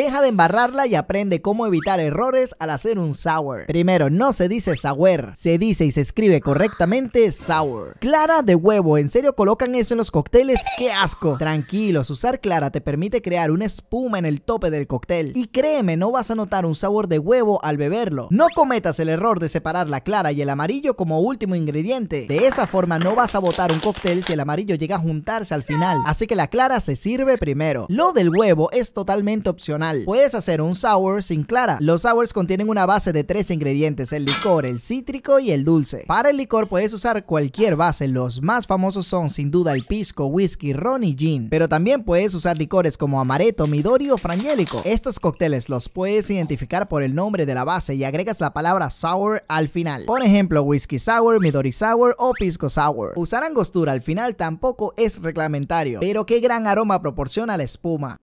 Deja de embarrarla y aprende cómo evitar errores al hacer un sour. Primero, no se dice sour, se dice y se escribe correctamente sour. Clara de huevo, ¿en serio colocan eso en los cócteles? ¡Qué asco! Tranquilos, usar clara te permite crear una espuma en el tope del cóctel. Y créeme, no vas a notar un sabor de huevo al beberlo. No cometas el error de separar la clara y el amarillo como último ingrediente. De esa forma no vas a botar un cóctel si el amarillo llega a juntarse al final. Así que la clara se sirve primero. Lo del huevo es totalmente opcional Puedes hacer un sour sin clara. Los sours contienen una base de tres ingredientes, el licor, el cítrico y el dulce. Para el licor puedes usar cualquier base, los más famosos son sin duda el pisco, whisky, ron y gin. Pero también puedes usar licores como amaretto, midori o frangelico Estos cócteles los puedes identificar por el nombre de la base y agregas la palabra sour al final. Por ejemplo, whisky sour, midori sour o pisco sour. Usar angostura al final tampoco es reglamentario, pero qué gran aroma proporciona la espuma.